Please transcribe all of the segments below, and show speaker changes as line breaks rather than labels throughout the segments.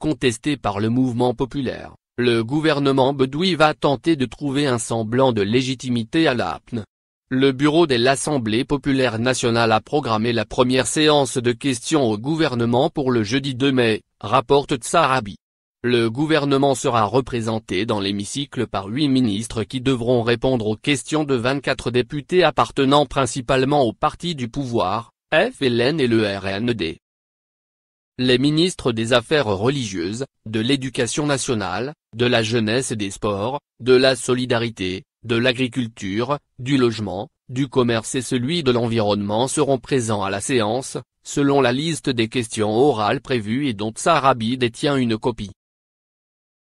contesté par le mouvement populaire, le gouvernement Bedoui va tenter de trouver un semblant de légitimité à l'APN. Le bureau de l'Assemblée populaire nationale a programmé la première séance de questions au gouvernement pour le jeudi 2 mai, rapporte Tsarabi. Le gouvernement sera représenté dans l'hémicycle par huit ministres qui devront répondre aux questions de 24 députés appartenant principalement aux partis du pouvoir, FLN et le RND les ministres des Affaires religieuses, de l'Éducation nationale, de la jeunesse et des sports, de la solidarité, de l'agriculture, du logement, du commerce et celui de l'environnement seront présents à la séance, selon la liste des questions orales prévues et dont Sarabi détient une copie.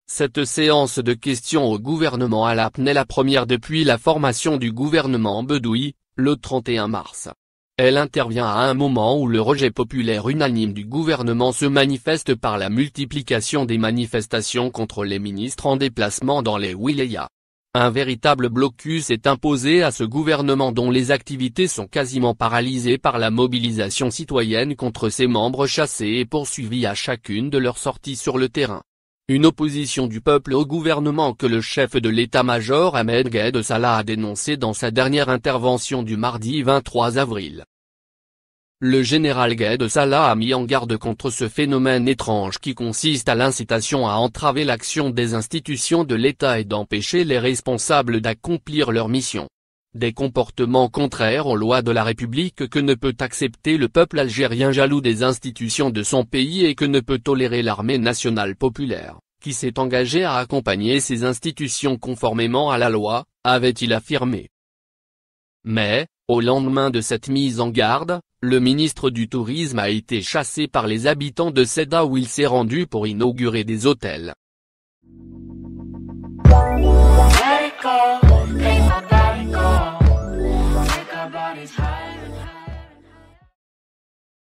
Cette séance de questions au gouvernement à l'APN est la première depuis la formation du gouvernement Bedoui, le 31 mars. Elle intervient à un moment où le rejet populaire unanime du gouvernement se manifeste par la multiplication des manifestations contre les ministres en déplacement dans les wilayas. Un véritable blocus est imposé à ce gouvernement dont les activités sont quasiment paralysées par la mobilisation citoyenne contre ses membres chassés et poursuivis à chacune de leurs sorties sur le terrain. Une opposition du peuple au gouvernement que le chef de l'état-major Ahmed Gaid Salah a dénoncé dans sa dernière intervention du mardi 23 avril. Le général Gaid Salah a mis en garde contre ce phénomène étrange qui consiste à l'incitation à entraver l'action des institutions de l'État et d'empêcher les responsables d'accomplir leur mission des comportements contraires aux lois de la République que ne peut accepter le peuple algérien jaloux des institutions de son pays et que ne peut tolérer l'armée nationale populaire, qui s'est engagée à accompagner ces institutions conformément à la loi, avait-il affirmé. Mais, au lendemain de cette mise en garde, le ministre du Tourisme a été chassé par les habitants de Seda où il s'est rendu pour inaugurer des hôtels, always high.